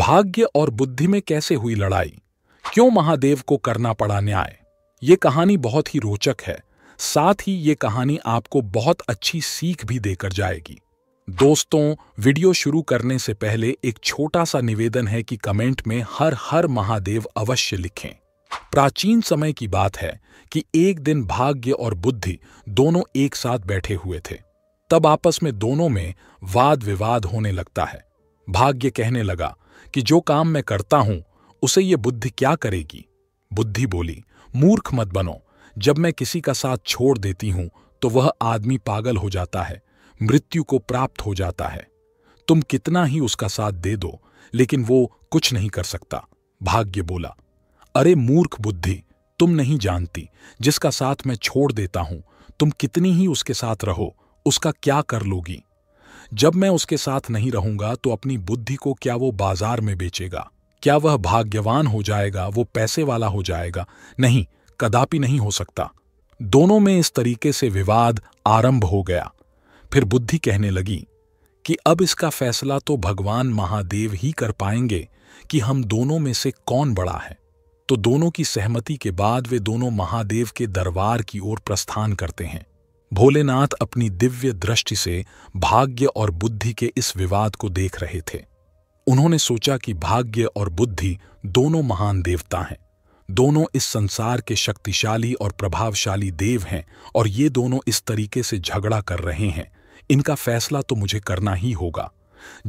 भाग्य और बुद्धि में कैसे हुई लड़ाई क्यों महादेव को करना पड़ा न्याय ये कहानी बहुत ही रोचक है साथ ही ये कहानी आपको बहुत अच्छी सीख भी देकर जाएगी दोस्तों वीडियो शुरू करने से पहले एक छोटा सा निवेदन है कि कमेंट में हर हर महादेव अवश्य लिखें प्राचीन समय की बात है कि एक दिन भाग्य और बुद्धि दोनों एक साथ बैठे हुए थे तब आपस में दोनों में वाद विवाद होने लगता है भाग्य कहने लगा कि जो काम मैं करता हूं उसे ये बुद्धि क्या करेगी बुद्धि बोली मूर्ख मत बनो जब मैं किसी का साथ छोड़ देती हूं तो वह आदमी पागल हो जाता है मृत्यु को प्राप्त हो जाता है तुम कितना ही उसका साथ दे दो लेकिन वो कुछ नहीं कर सकता भाग्य बोला अरे मूर्ख बुद्धि तुम नहीं जानती जिसका साथ मैं छोड़ देता हूं तुम कितनी ही उसके साथ रहो उसका क्या कर लोगी जब मैं उसके साथ नहीं रहूंगा तो अपनी बुद्धि को क्या वो बाजार में बेचेगा क्या वह भाग्यवान हो जाएगा वो पैसे वाला हो जाएगा नहीं कदापि नहीं हो सकता दोनों में इस तरीके से विवाद आरंभ हो गया फिर बुद्धि कहने लगी कि अब इसका फैसला तो भगवान महादेव ही कर पाएंगे कि हम दोनों में से कौन बड़ा है तो दोनों की सहमति के बाद वे दोनों महादेव के दरबार की ओर प्रस्थान करते हैं भोलेनाथ अपनी दिव्य दृष्टि से भाग्य और बुद्धि के इस विवाद को देख रहे थे उन्होंने सोचा कि भाग्य और बुद्धि दोनों महान देवता हैं दोनों इस संसार के शक्तिशाली और प्रभावशाली देव हैं और ये दोनों इस तरीके से झगड़ा कर रहे हैं इनका फैसला तो मुझे करना ही होगा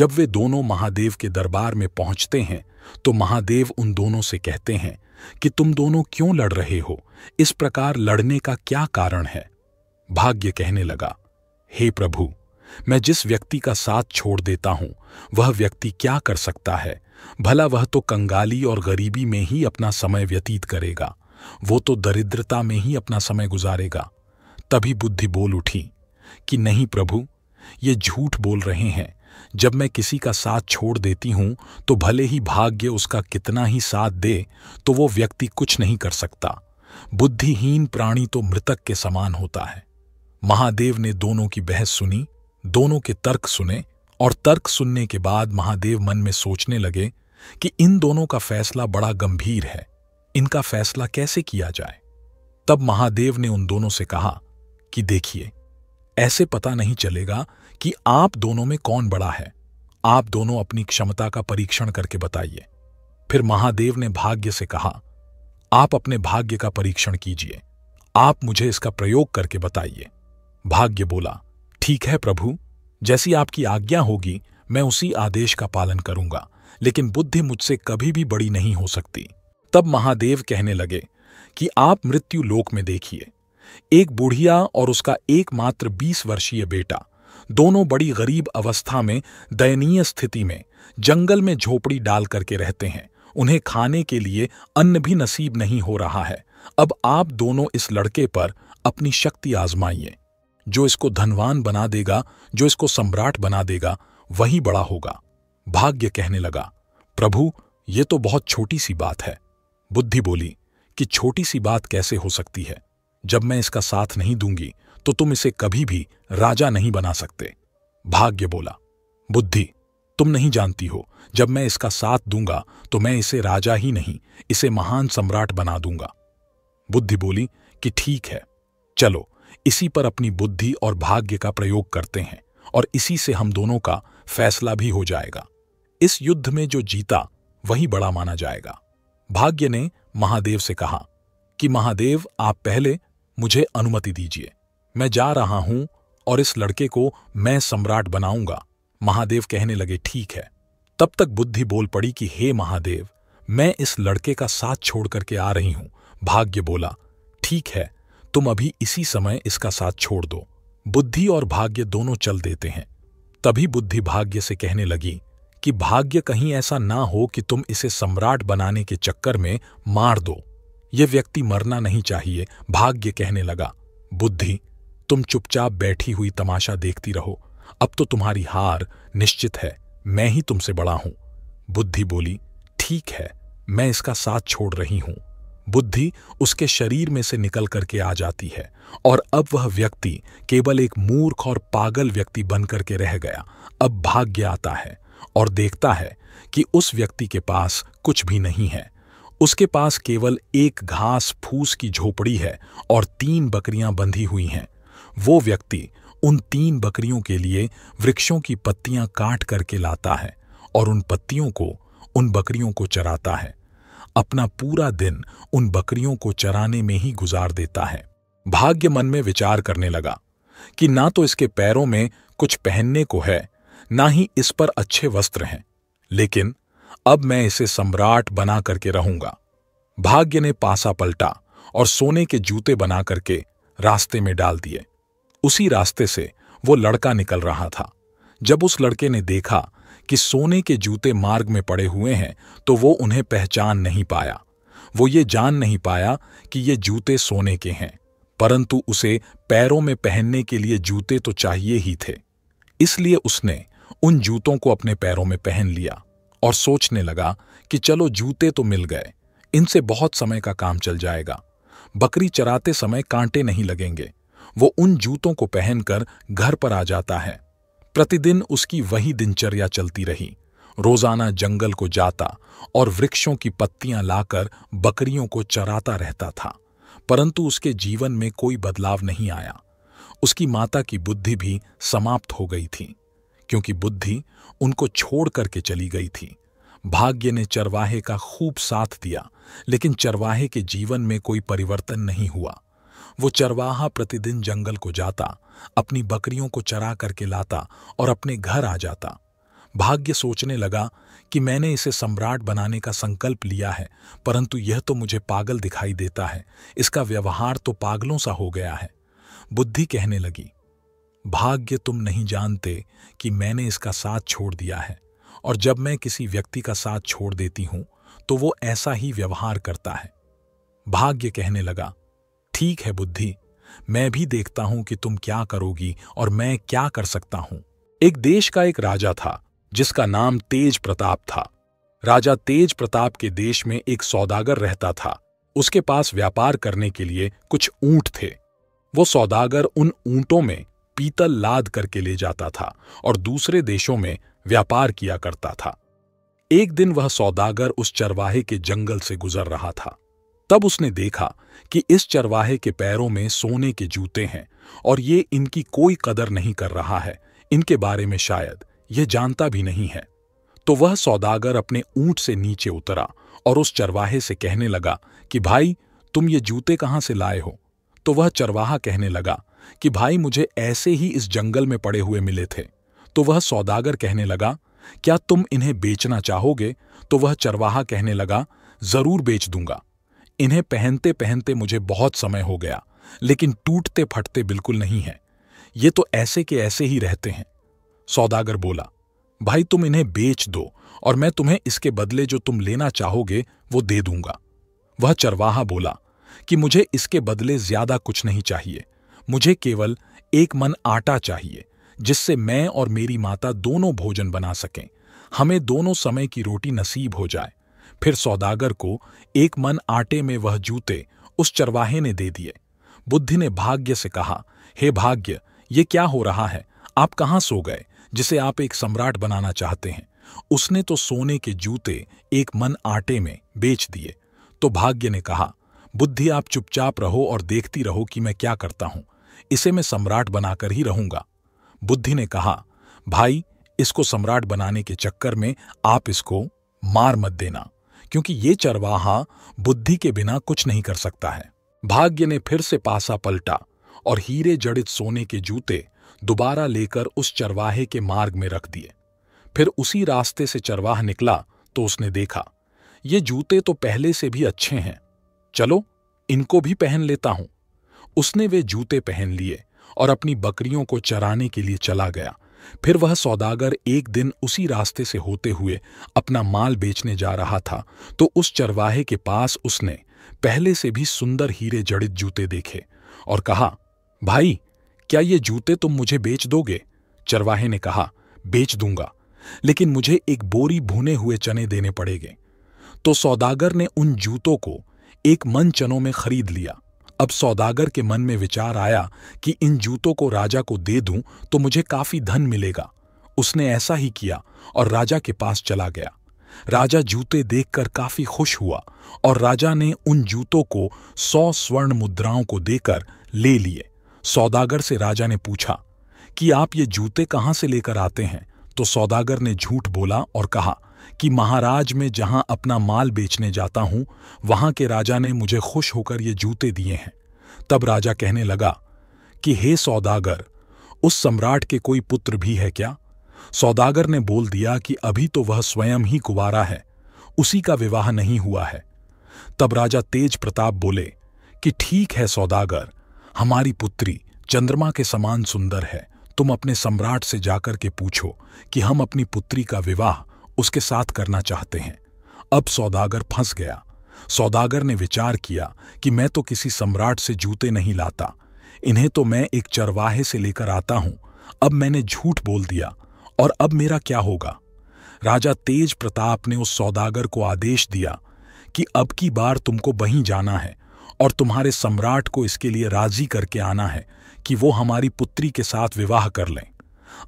जब वे दोनों महादेव के दरबार में पहुंचते हैं तो महादेव उन दोनों से कहते हैं कि तुम दोनों क्यों लड़ रहे हो इस प्रकार लड़ने का क्या कारण है भाग्य कहने लगा हे प्रभु मैं जिस व्यक्ति का साथ छोड़ देता हूं वह व्यक्ति क्या कर सकता है भला वह तो कंगाली और गरीबी में ही अपना समय व्यतीत करेगा वो तो दरिद्रता में ही अपना समय गुजारेगा तभी बुद्धि बोल उठी कि नहीं प्रभु ये झूठ बोल रहे हैं जब मैं किसी का साथ छोड़ देती हूं तो भले ही भाग्य उसका कितना ही साथ दे तो वो व्यक्ति कुछ नहीं कर सकता बुद्धिहीन प्राणी तो मृतक के समान होता है महादेव ने दोनों की बहस सुनी दोनों के तर्क सुने और तर्क सुनने के बाद महादेव मन में सोचने लगे कि इन दोनों का फैसला बड़ा गंभीर है इनका फैसला कैसे किया जाए तब महादेव ने उन दोनों से कहा कि देखिए ऐसे पता नहीं चलेगा कि आप दोनों में कौन बड़ा है आप दोनों अपनी क्षमता का परीक्षण करके बताइए फिर महादेव ने भाग्य से कहा आप अपने भाग्य का परीक्षण कीजिए आप मुझे इसका प्रयोग करके बताइए भाग्य बोला ठीक है प्रभु जैसी आपकी आज्ञा होगी मैं उसी आदेश का पालन करूंगा लेकिन बुद्धि मुझसे कभी भी बड़ी नहीं हो सकती तब महादेव कहने लगे कि आप मृत्यु लोक में देखिए एक बूढ़िया और उसका एकमात्र बीस वर्षीय बेटा दोनों बड़ी गरीब अवस्था में दयनीय स्थिति में जंगल में झोपड़ी डाल करके रहते हैं उन्हें खाने के लिए अन्न भी नसीब नहीं हो रहा है अब आप दोनों इस लड़के पर अपनी शक्ति आजमाइए जो इसको धनवान बना देगा जो इसको सम्राट बना देगा वही बड़ा होगा भाग्य कहने लगा प्रभु ये तो बहुत छोटी सी बात है बुद्धि बोली कि छोटी सी बात कैसे हो सकती है जब मैं इसका साथ नहीं दूंगी तो तुम इसे कभी भी राजा नहीं बना सकते भाग्य बोला बुद्धि तुम नहीं जानती हो जब मैं इसका साथ दूंगा तो मैं इसे राजा ही नहीं इसे महान सम्राट बना दूंगा बुद्धि बोली कि ठीक है चलो इसी पर अपनी बुद्धि और भाग्य का प्रयोग करते हैं और इसी से हम दोनों का फैसला भी हो जाएगा इस युद्ध में जो जीता वही बड़ा माना जाएगा भाग्य ने महादेव से कहा कि महादेव आप पहले मुझे अनुमति दीजिए मैं जा रहा हूं और इस लड़के को मैं सम्राट बनाऊंगा महादेव कहने लगे ठीक है तब तक बुद्धि बोल पड़ी कि हे महादेव मैं इस लड़के का साथ छोड़ करके आ रही हूं भाग्य बोला ठीक है तुम अभी इसी समय इसका साथ छोड़ दो बुद्धि और भाग्य दोनों चल देते हैं तभी बुद्धि भाग्य से कहने लगी कि भाग्य कहीं ऐसा ना हो कि तुम इसे सम्राट बनाने के चक्कर में मार दो ये व्यक्ति मरना नहीं चाहिए भाग्य कहने लगा बुद्धि तुम चुपचाप बैठी हुई तमाशा देखती रहो अब तो तुम्हारी हार निश्चित है मैं ही तुमसे बड़ा हूं बुद्धि बोली ठीक है मैं इसका साथ छोड़ रही हूं बुद्धि उसके शरीर में से निकल करके आ जाती है और अब वह व्यक्ति केवल एक मूर्ख और पागल व्यक्ति बन करके रह गया अब भाग्य आता है और देखता है कि उस व्यक्ति के पास कुछ भी नहीं है उसके पास केवल एक घास फूस की झोपड़ी है और तीन बकरियां बंधी हुई हैं वो व्यक्ति उन तीन बकरियों के लिए वृक्षों की पत्तियां काट करके लाता है और उन पत्तियों को उन बकरियों को चराता है अपना पूरा दिन उन बकरियों को चराने में ही गुजार देता है भाग्य मन में विचार करने लगा कि ना तो इसके पैरों में कुछ पहनने को है ना ही इस पर अच्छे वस्त्र हैं लेकिन अब मैं इसे सम्राट बना करके रहूंगा भाग्य ने पासा पलटा और सोने के जूते बना करके रास्ते में डाल दिए उसी रास्ते से वो लड़का निकल रहा था जब उस लड़के ने देखा कि सोने के जूते मार्ग में पड़े हुए हैं तो वो उन्हें पहचान नहीं पाया वो ये जान नहीं पाया कि ये जूते सोने के हैं परंतु उसे पैरों में पहनने के लिए जूते तो चाहिए ही थे इसलिए उसने उन जूतों को अपने पैरों में पहन लिया और सोचने लगा कि चलो जूते तो मिल गए इनसे बहुत समय का काम चल जाएगा बकरी चराते समय कांटे नहीं लगेंगे वो उन जूतों को पहनकर घर पर आ जाता है प्रतिदिन उसकी वही दिनचर्या चलती रही रोजाना जंगल को जाता और वृक्षों की पत्तियां लाकर बकरियों को चराता रहता था परंतु उसके जीवन में कोई बदलाव नहीं आया उसकी माता की बुद्धि भी समाप्त हो गई थी क्योंकि बुद्धि उनको छोड़ करके चली गई थी भाग्य ने चरवाहे का खूब साथ दिया लेकिन चरवाहे के जीवन में कोई परिवर्तन नहीं हुआ वो चरवाहा प्रतिदिन जंगल को जाता अपनी बकरियों को चरा करके लाता और अपने घर आ जाता भाग्य सोचने लगा कि मैंने इसे सम्राट बनाने का संकल्प लिया है परंतु यह तो मुझे पागल दिखाई देता है इसका व्यवहार तो पागलों सा हो गया है बुद्धि कहने लगी भाग्य तुम नहीं जानते कि मैंने इसका साथ छोड़ दिया है और जब मैं किसी व्यक्ति का साथ छोड़ देती हूं तो वो ऐसा ही व्यवहार करता है भाग्य कहने लगा ठीक है बुद्धि मैं भी देखता हूं कि तुम क्या करोगी और मैं क्या कर सकता हूं एक देश का एक राजा था जिसका नाम तेज प्रताप था राजा तेज प्रताप के देश में एक सौदागर रहता था उसके पास व्यापार करने के लिए कुछ ऊंट थे वो सौदागर उन ऊंटों में पीतल लाद करके ले जाता था और दूसरे देशों में व्यापार किया करता था एक दिन वह सौदागर उस चरवाहे के जंगल से गुजर रहा था तब उसने देखा कि इस चरवाहे के पैरों में सोने के जूते हैं और ये इनकी कोई कदर नहीं कर रहा है इनके बारे में शायद यह जानता भी नहीं है तो वह सौदागर अपने ऊंट से नीचे उतरा और उस चरवाहे से कहने लगा कि भाई तुम ये जूते कहाँ से लाए हो तो वह चरवाहा कहने लगा कि भाई मुझे ऐसे ही इस जंगल में पड़े हुए मिले थे तो वह सौदागर कहने लगा क्या तुम इन्हें बेचना चाहोगे तो वह चरवाहा कहने लगा जरूर बेच दूंगा इन्हें पहनते पहनते मुझे बहुत समय हो गया लेकिन टूटते फटते बिल्कुल नहीं है ये तो ऐसे के ऐसे ही रहते हैं सौदागर बोला भाई तुम इन्हें बेच दो और मैं तुम्हें इसके बदले जो तुम लेना चाहोगे वो दे दूंगा वह चरवाहा बोला कि मुझे इसके बदले ज्यादा कुछ नहीं चाहिए मुझे केवल एक मन आटा चाहिए जिससे मैं और मेरी माता दोनों भोजन बना सकें हमें दोनों समय की रोटी नसीब हो जाए फिर सौदागर को एक मन आटे में वह जूते उस चरवाहे ने दे दिए बुद्धि ने भाग्य से कहा हे भाग्य ये क्या हो रहा है आप कहाँ सो गए जिसे आप एक सम्राट बनाना चाहते हैं उसने तो सोने के जूते एक मन आटे में बेच दिए तो भाग्य ने कहा बुद्धि आप चुपचाप रहो और देखती रहो कि मैं क्या करता हूं इसे मैं सम्राट बनाकर ही रहूंगा बुद्धि ने कहा भाई इसको सम्राट बनाने के चक्कर में आप इसको मार मत देना क्योंकि ये चरवाहा बुद्धि के बिना कुछ नहीं कर सकता है भाग्य ने फिर से पासा पलटा और हीरे जड़ित सोने के जूते दोबारा लेकर उस चरवाहे के मार्ग में रख दिए फिर उसी रास्ते से चरवाह निकला तो उसने देखा ये जूते तो पहले से भी अच्छे हैं चलो इनको भी पहन लेता हूं उसने वे जूते पहन लिए और अपनी बकरियों को चराने के लिए चला गया फिर वह सौदागर एक दिन उसी रास्ते से होते हुए अपना माल बेचने जा रहा था तो उस चरवाहे के पास उसने पहले से भी सुंदर हीरे जड़ित जूते देखे और कहा भाई क्या ये जूते तुम मुझे बेच दोगे चरवाहे ने कहा बेच दूंगा लेकिन मुझे एक बोरी भुने हुए चने देने पड़ेंगे तो सौदागर ने उन जूतों को एक मन चनों में खरीद लिया अब सौदागर के मन में विचार आया कि इन जूतों को राजा को दे दूं तो मुझे काफी धन मिलेगा उसने ऐसा ही किया और राजा के पास चला गया राजा जूते देखकर काफी खुश हुआ और राजा ने उन जूतों को सौ स्वर्ण मुद्राओं को देकर ले लिए सौदागर से राजा ने पूछा कि आप ये जूते कहाँ से लेकर आते हैं तो सौदागर ने झूठ बोला और कहा कि महाराज में जहां अपना माल बेचने जाता हूं वहां के राजा ने मुझे खुश होकर ये जूते दिए हैं तब राजा कहने लगा कि हे सौदागर उस सम्राट के कोई पुत्र भी है क्या सौदागर ने बोल दिया कि अभी तो वह स्वयं ही कुवारा है उसी का विवाह नहीं हुआ है तब राजा तेज प्रताप बोले कि ठीक है सौदागर हमारी पुत्री चंद्रमा के समान सुंदर है तुम अपने सम्राट से जाकर के पूछो कि हम अपनी पुत्री का विवाह उसके साथ करना चाहते हैं अब सौदागर फंस गया सौदागर ने विचार किया कि मैं तो किसी सम्राट से जूते नहीं लाता इन्हें तो मैं एक चरवाहे से लेकर आता हूं अब मैंने झूठ बोल दिया और अब मेरा क्या होगा राजा तेज प्रताप ने उस सौदागर को आदेश दिया कि अब की बार तुमको वहीं जाना है और तुम्हारे सम्राट को इसके लिए राजी करके आना है कि वो हमारी पुत्री के साथ विवाह कर लें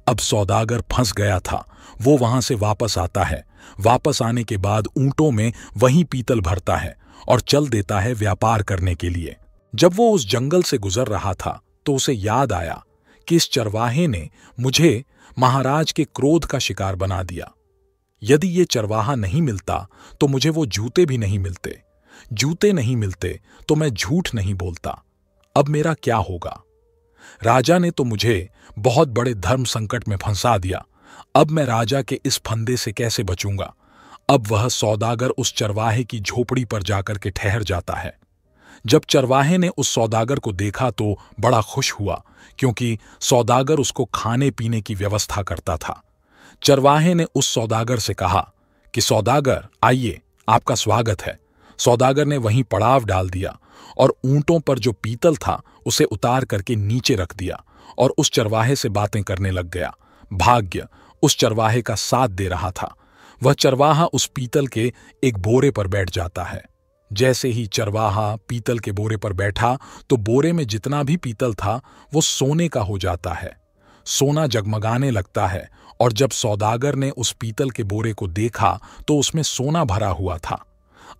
अब सौदागर फंस गया था वो वहां से वापस आता है वापस आने के बाद ऊंटों में वहीं पीतल भरता है और चल देता है व्यापार करने के लिए जब वो उस जंगल से गुजर रहा था तो उसे याद आया कि इस चरवाहे ने मुझे महाराज के क्रोध का शिकार बना दिया यदि ये चरवाहा नहीं मिलता तो मुझे वो जूते भी नहीं मिलते जूते नहीं मिलते तो मैं झूठ नहीं बोलता अब मेरा क्या होगा राजा ने तो मुझे बहुत बड़े धर्म संकट में फंसा दिया अब मैं राजा के इस फंदे से कैसे बचूंगा अब वह सौदागर उस चरवाहे की झोपड़ी पर जाकर के ठहर जाता है जब चरवाहे ने उस सौदागर को देखा तो बड़ा खुश हुआ क्योंकि सौदागर उसको खाने पीने की व्यवस्था करता था चरवाहे ने उस सौदागर से कहा कि सौदागर आइए आपका स्वागत है सौदागर ने वहीं पड़ाव डाल दिया और ऊंटों पर जो पीतल था उसे उतार करके नीचे रख दिया और उस चरवाहे से बातें करने लग गया भाग्य उस चरवाहे का साथ दे रहा था वह चरवाहा उस पीतल के एक बोरे पर बैठ जाता है जैसे ही चरवाहा पीतल के बोरे पर बैठा तो बोरे में जितना भी पीतल था वो सोने का हो जाता है सोना जगमगाने लगता है और जब सौदागर ने उस पीतल के बोरे को देखा तो उसमें सोना भरा हुआ था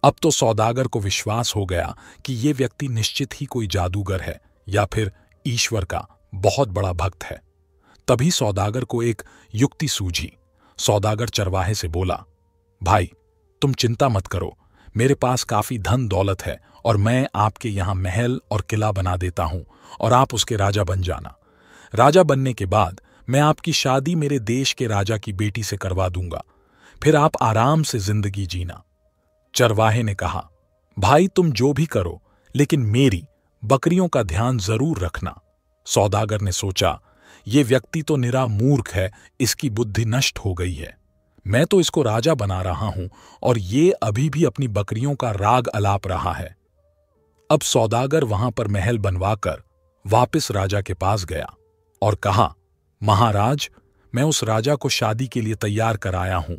अब तो सौदागर को विश्वास हो गया कि ये व्यक्ति निश्चित ही कोई जादूगर है या फिर ईश्वर का बहुत बड़ा भक्त है तभी सौदागर को एक युक्ति सूझी सौदागर चरवाहे से बोला भाई तुम चिंता मत करो मेरे पास काफी धन दौलत है और मैं आपके यहां महल और किला बना देता हूं और आप उसके राजा बन जाना राजा बनने के बाद मैं आपकी शादी मेरे देश के राजा की बेटी से करवा दूंगा फिर आप आराम से जिंदगी जीना चरवाहे ने कहा भाई तुम जो भी करो लेकिन मेरी बकरियों का ध्यान जरूर रखना सौदागर ने सोचा ये व्यक्ति तो निरा मूर्ख है इसकी बुद्धि नष्ट हो गई है मैं तो इसको राजा बना रहा हूं और ये अभी भी अपनी बकरियों का राग अलाप रहा है अब सौदागर वहां पर महल बनवाकर वापस राजा के पास गया और कहा महाराज मैं उस राजा को शादी के लिए तैयार कराया हूं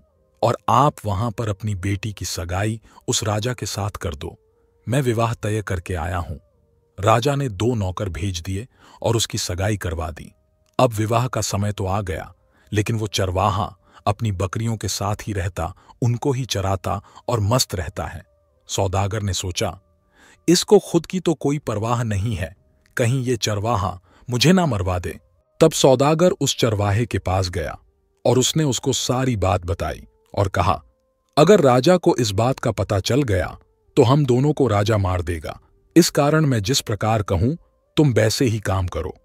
और आप वहां पर अपनी बेटी की सगाई उस राजा के साथ कर दो मैं विवाह तय करके आया हूं राजा ने दो नौकर भेज दिए और उसकी सगाई करवा दी अब विवाह का समय तो आ गया लेकिन वो चरवाहा अपनी बकरियों के साथ ही रहता उनको ही चराता और मस्त रहता है सौदागर ने सोचा इसको खुद की तो कोई परवाह नहीं है कहीं ये चरवाहा मुझे ना मरवा दे तब सौदागर उस चरवाहे के पास गया और उसने उसको सारी बात बताई और कहा अगर राजा को इस बात का पता चल गया तो हम दोनों को राजा मार देगा इस कारण मैं जिस प्रकार कहूं तुम वैसे ही काम करो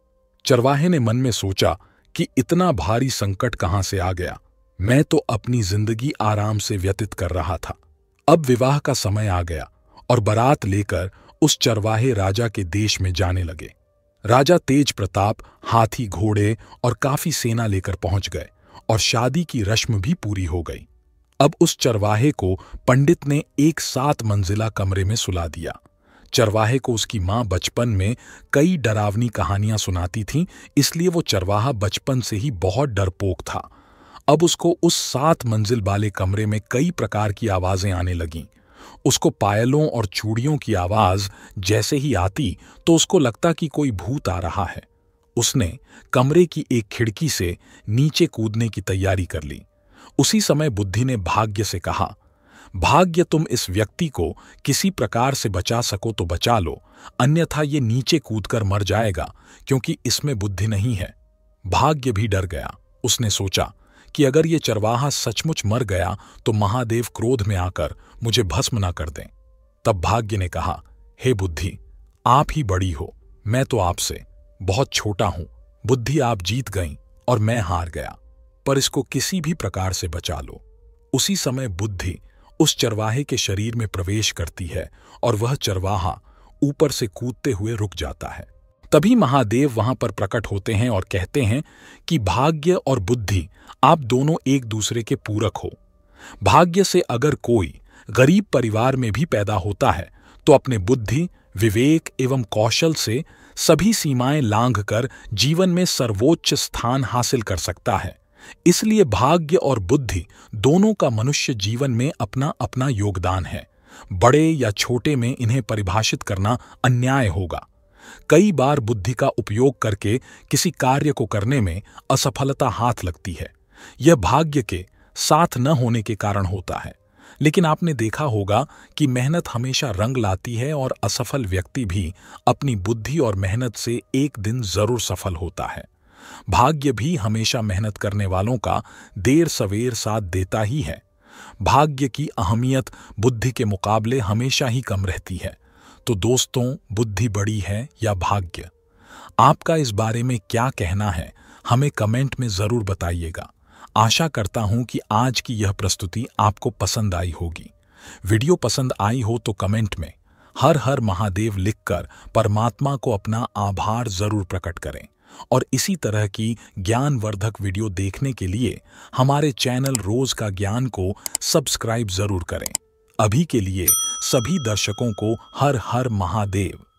चरवाहे ने मन में सोचा कि इतना भारी संकट कहाँ से आ गया मैं तो अपनी जिंदगी आराम से व्यतीत कर रहा था अब विवाह का समय आ गया और बारात लेकर उस चरवाहे राजा के देश में जाने लगे राजा तेज प्रताप हाथी घोड़े और काफी सेना लेकर पहुंच गए और शादी की रश्म भी पूरी हो गई अब उस चरवाहे को पंडित ने एक सात मंजिला कमरे में सुला दिया चरवाहे को उसकी माँ बचपन में कई डरावनी कहानियां सुनाती थीं इसलिए वो चरवाहा बचपन से ही बहुत डरपोक था अब उसको उस सात मंजिल वाले कमरे में कई प्रकार की आवाजें आने लगीं उसको पायलों और चूड़ियों की आवाज जैसे ही आती तो उसको लगता कि कोई भूत आ रहा है उसने कमरे की एक खिड़की से नीचे कूदने की तैयारी कर ली उसी समय बुद्धि ने भाग्य से कहा भाग्य तुम इस व्यक्ति को किसी प्रकार से बचा सको तो बचा लो अन्यथा ये नीचे कूदकर मर जाएगा क्योंकि इसमें बुद्धि नहीं है भाग्य भी डर गया उसने सोचा कि अगर ये चरवाहा सचमुच मर गया तो महादेव क्रोध में आकर मुझे भस्म न कर दें तब भाग्य ने कहा हे बुद्धि आप ही बड़ी हो मैं तो आपसे बहुत छोटा हूं बुद्धि आप जीत गई और मैं हार गया पर इसको किसी भी प्रकार से बचा लो उसी समय बुद्धि उस चरवाहे के शरीर में प्रवेश करती है और वह चरवाहा ऊपर से कूदते हुए रुक जाता है तभी महादेव वहां पर प्रकट होते हैं और कहते हैं कि भाग्य और बुद्धि आप दोनों एक दूसरे के पूरक हो भाग्य से अगर कोई गरीब परिवार में भी पैदा होता है तो अपने बुद्धि विवेक एवं कौशल से सभी सीमाएं लांघ कर जीवन में सर्वोच्च स्थान हासिल कर सकता है इसलिए भाग्य और बुद्धि दोनों का मनुष्य जीवन में अपना अपना योगदान है बड़े या छोटे में इन्हें परिभाषित करना अन्याय होगा कई बार बुद्धि का उपयोग करके किसी कार्य को करने में असफलता हाथ लगती है यह भाग्य के साथ न होने के कारण होता है लेकिन आपने देखा होगा कि मेहनत हमेशा रंग लाती है और असफल व्यक्ति भी अपनी बुद्धि और मेहनत से एक दिन जरूर सफल होता है भाग्य भी हमेशा मेहनत करने वालों का देर सवेर साथ देता ही है भाग्य की अहमियत बुद्धि के मुकाबले हमेशा ही कम रहती है तो दोस्तों बुद्धि बड़ी है या भाग्य आपका इस बारे में क्या कहना है हमें कमेंट में ज़रूर बताइएगा आशा करता हूं कि आज की यह प्रस्तुति आपको पसंद आई होगी वीडियो पसंद आई हो तो कमेंट में हर हर महादेव लिखकर परमात्मा को अपना आभार जरूर प्रकट करें और इसी तरह की ज्ञानवर्धक वीडियो देखने के लिए हमारे चैनल रोज का ज्ञान को सब्सक्राइब जरूर करें अभी के लिए सभी दर्शकों को हर हर महादेव